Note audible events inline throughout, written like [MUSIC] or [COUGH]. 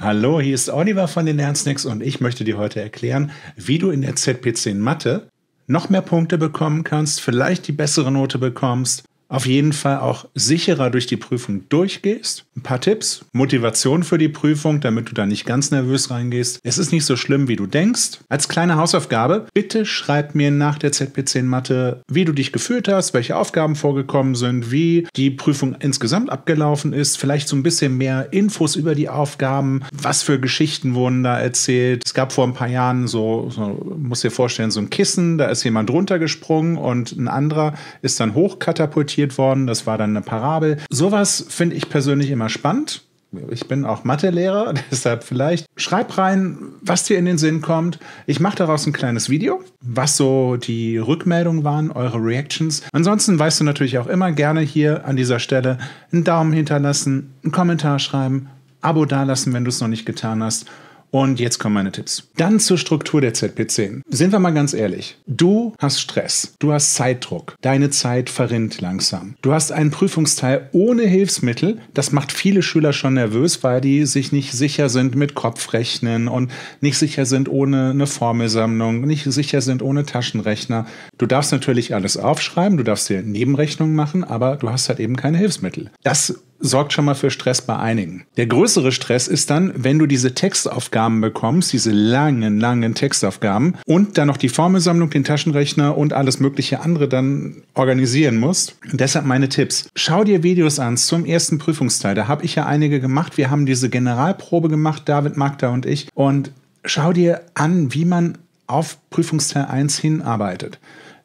Hallo, hier ist Oliver von den Lernsnacks und ich möchte dir heute erklären, wie du in der ZPC in Mathe noch mehr Punkte bekommen kannst, vielleicht die bessere Note bekommst auf jeden Fall auch sicherer durch die Prüfung durchgehst. Ein paar Tipps, Motivation für die Prüfung, damit du da nicht ganz nervös reingehst. Es ist nicht so schlimm, wie du denkst. Als kleine Hausaufgabe, bitte schreib mir nach der ZP10 Mathe, wie du dich gefühlt hast, welche Aufgaben vorgekommen sind, wie die Prüfung insgesamt abgelaufen ist, vielleicht so ein bisschen mehr Infos über die Aufgaben, was für Geschichten wurden da erzählt. Es gab vor ein paar Jahren so, so muss dir vorstellen, so ein Kissen, da ist jemand runtergesprungen und ein anderer ist dann hochkatapultiert interpretiert worden. Das war dann eine Parabel. Sowas finde ich persönlich immer spannend. Ich bin auch Mathelehrer, [LAUGHS] deshalb vielleicht schreib rein, was dir in den Sinn kommt. Ich mache daraus ein kleines Video, was so die Rückmeldungen waren, eure Reactions. Ansonsten weißt du natürlich auch immer gerne hier an dieser Stelle einen Daumen hinterlassen, einen Kommentar schreiben, Abo dalassen, wenn du es noch nicht getan hast. Und jetzt kommen meine Tipps. Dann zur Struktur der ZP10. Sind wir mal ganz ehrlich. Du hast Stress. Du hast Zeitdruck. Deine Zeit verrinnt langsam. Du hast einen Prüfungsteil ohne Hilfsmittel. Das macht viele Schüler schon nervös, weil die sich nicht sicher sind mit Kopfrechnen und nicht sicher sind ohne eine Formelsammlung, nicht sicher sind ohne Taschenrechner. Du darfst natürlich alles aufschreiben. Du darfst dir Nebenrechnungen machen, aber du hast halt eben keine Hilfsmittel. Das sorgt schon mal für Stress bei einigen. Der größere Stress ist dann, wenn du diese Textaufgaben bekommst, diese langen, langen Textaufgaben und dann noch die Formelsammlung, den Taschenrechner und alles mögliche andere dann organisieren musst. Und deshalb meine Tipps. Schau dir Videos an zum ersten Prüfungsteil. Da habe ich ja einige gemacht. Wir haben diese Generalprobe gemacht, David Magda und ich. Und schau dir an, wie man auf Prüfungsteil 1 hinarbeitet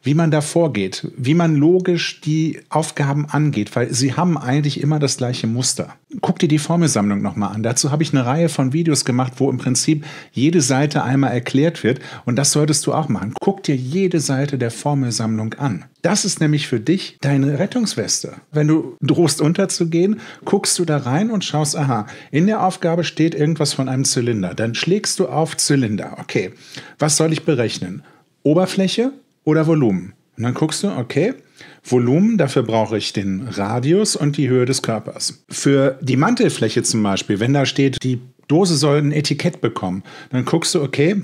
wie man da vorgeht, wie man logisch die Aufgaben angeht, weil sie haben eigentlich immer das gleiche Muster. Guck dir die Formelsammlung nochmal an. Dazu habe ich eine Reihe von Videos gemacht, wo im Prinzip jede Seite einmal erklärt wird und das solltest du auch machen. Guck dir jede Seite der Formelsammlung an. Das ist nämlich für dich deine Rettungsweste. Wenn du drohst unterzugehen, guckst du da rein und schaust, aha, in der Aufgabe steht irgendwas von einem Zylinder. Dann schlägst du auf Zylinder. Okay, was soll ich berechnen? Oberfläche, oder Volumen. Und dann guckst du, okay, Volumen, dafür brauche ich den Radius und die Höhe des Körpers. Für die Mantelfläche zum Beispiel, wenn da steht, die Dose soll ein Etikett bekommen, dann guckst du, okay,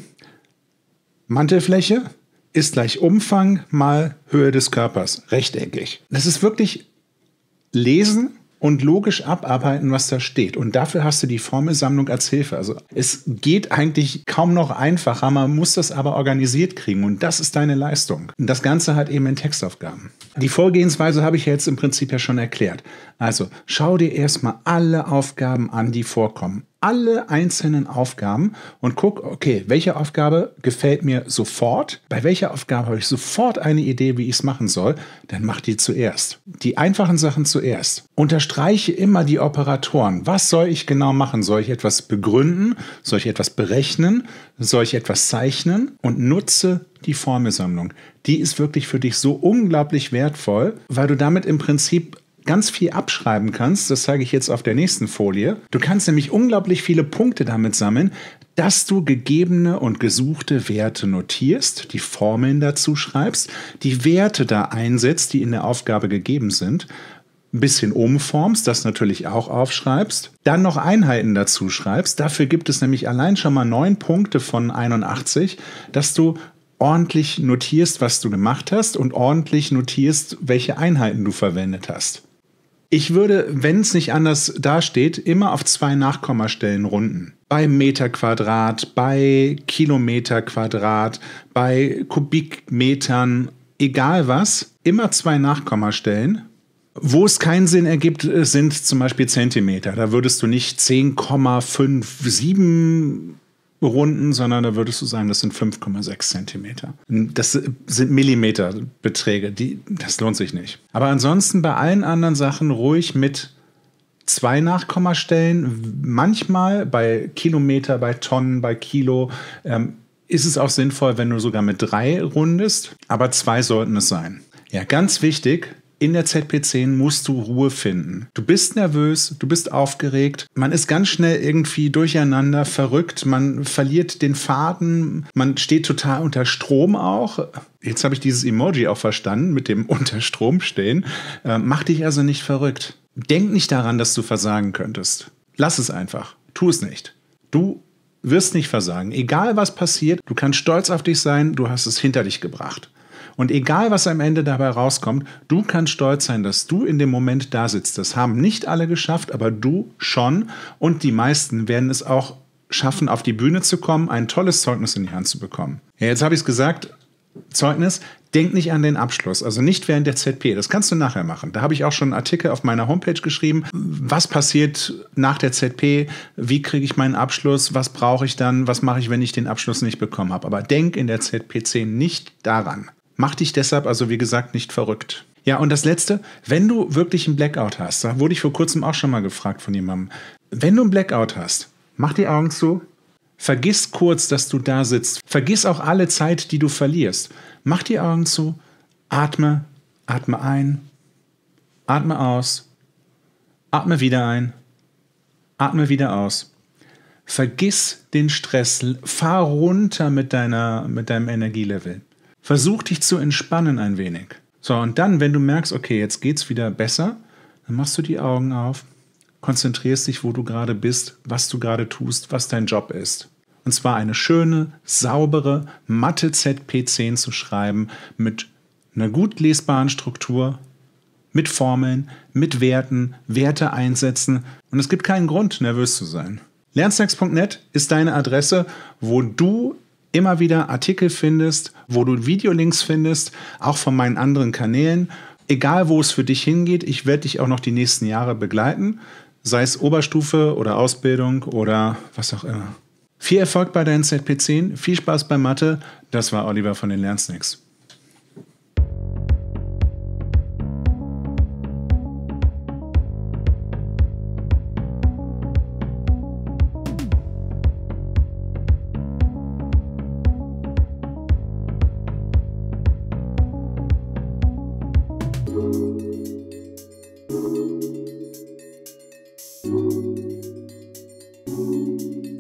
Mantelfläche ist gleich Umfang mal Höhe des Körpers, rechteckig. Das ist wirklich lesen und logisch abarbeiten, was da steht. Und dafür hast du die Formelsammlung als Hilfe. Also es geht eigentlich kaum noch einfacher, man muss das aber organisiert kriegen und das ist deine Leistung. Und das Ganze halt eben in Textaufgaben. Die Vorgehensweise habe ich jetzt im Prinzip ja schon erklärt. Also schau dir erstmal alle Aufgaben an, die vorkommen alle einzelnen Aufgaben und guck, okay, welche Aufgabe gefällt mir sofort? Bei welcher Aufgabe habe ich sofort eine Idee, wie ich es machen soll? Dann mach die zuerst. Die einfachen Sachen zuerst. Unterstreiche immer die Operatoren. Was soll ich genau machen? Soll ich etwas begründen? Soll ich etwas berechnen? Soll ich etwas zeichnen? Und nutze die Formelsammlung. Die ist wirklich für dich so unglaublich wertvoll, weil du damit im Prinzip ganz viel abschreiben kannst. Das zeige ich jetzt auf der nächsten Folie. Du kannst nämlich unglaublich viele Punkte damit sammeln, dass du gegebene und gesuchte Werte notierst, die Formeln dazu schreibst, die Werte da einsetzt, die in der Aufgabe gegeben sind ein bisschen umformst, das natürlich auch aufschreibst, dann noch Einheiten dazu schreibst. Dafür gibt es nämlich allein schon mal neun Punkte von 81, dass du ordentlich notierst, was du gemacht hast und ordentlich notierst, welche Einheiten du verwendet hast. Ich würde, wenn es nicht anders dasteht, immer auf zwei Nachkommastellen runden. Bei Meterquadrat, bei Kilometerquadrat, bei Kubikmetern, egal was, immer zwei Nachkommastellen. Wo es keinen Sinn ergibt, äh, sind zum Beispiel Zentimeter. Da würdest du nicht 10,57 runden, sondern da würdest du sagen, das sind 5,6 Zentimeter. Das sind Millimeterbeträge, die, das lohnt sich nicht. Aber ansonsten bei allen anderen Sachen ruhig mit zwei Nachkommastellen, manchmal bei Kilometer, bei Tonnen, bei Kilo. Ähm, ist es auch sinnvoll, wenn du sogar mit drei rundest, aber zwei sollten es sein. Ja, ganz wichtig, in der ZP10 musst du Ruhe finden. Du bist nervös, du bist aufgeregt, man ist ganz schnell irgendwie durcheinander, verrückt, man verliert den Faden, man steht total unter Strom auch. Jetzt habe ich dieses Emoji auch verstanden mit dem [LAUGHS] unter Strom stehen. Äh, mach dich also nicht verrückt. Denk nicht daran, dass du versagen könntest. Lass es einfach. Tu es nicht. Du wirst nicht versagen. Egal was passiert, du kannst stolz auf dich sein, du hast es hinter dich gebracht. Und egal, was am Ende dabei rauskommt, du kannst stolz sein, dass du in dem Moment da sitzt. Das haben nicht alle geschafft, aber du schon. Und die meisten werden es auch schaffen, auf die Bühne zu kommen, ein tolles Zeugnis in die Hand zu bekommen. Ja, jetzt habe ich es gesagt, Zeugnis, denk nicht an den Abschluss, also nicht während der ZP. Das kannst du nachher machen. Da habe ich auch schon einen Artikel auf meiner Homepage geschrieben. Was passiert nach der ZP? Wie kriege ich meinen Abschluss? Was brauche ich dann? Was mache ich, wenn ich den Abschluss nicht bekommen habe? Aber denk in der ZPC nicht daran. Mach dich deshalb also, wie gesagt, nicht verrückt. Ja, und das Letzte, wenn du wirklich einen Blackout hast, da wurde ich vor kurzem auch schon mal gefragt von jemandem, wenn du einen Blackout hast, mach die Augen zu, vergiss kurz, dass du da sitzt, vergiss auch alle Zeit, die du verlierst, mach die Augen zu, atme, atme ein, atme aus, atme wieder ein, atme wieder aus. Vergiss den Stress, fahr runter mit, deiner, mit deinem Energielevel. Versuch dich zu entspannen ein wenig. So, und dann, wenn du merkst, okay, jetzt geht's wieder besser, dann machst du die Augen auf, konzentrierst dich, wo du gerade bist, was du gerade tust, was dein Job ist. Und zwar eine schöne, saubere, matte ZP10 zu schreiben mit einer gut lesbaren Struktur, mit Formeln, mit Werten, Werte einsetzen. Und es gibt keinen Grund, nervös zu sein. Lernsnacks.net ist deine Adresse, wo du immer wieder Artikel findest, wo du Videolinks findest, auch von meinen anderen Kanälen. Egal, wo es für dich hingeht, ich werde dich auch noch die nächsten Jahre begleiten, sei es Oberstufe oder Ausbildung oder was auch immer. Viel Erfolg bei deinen ZPCen, viel Spaß bei Mathe. Das war Oliver von den Lernsnacks.